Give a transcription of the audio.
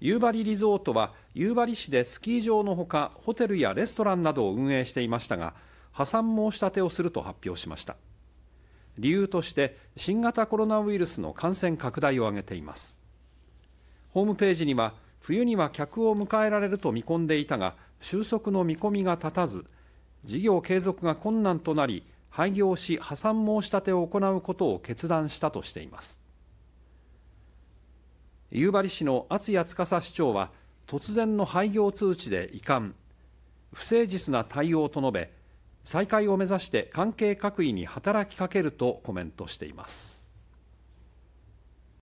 夕張リゾートは夕張市でスキー場のほかホテルやレストランなどを運営していましたが破産申し立てをすると発表しました理由として新型コロナウイルスの感染拡大を挙げていますホームページには冬には客を迎えられると見込んでいたが収束の見込みが立たず事業継続が困難となり廃業し破産申し立てを行うことを決断したとしています夕張市の厚谷司市長は突然の廃業通知で遺憾不誠実な対応と述べ再開を目指して関係各位に働きかけるとコメントしています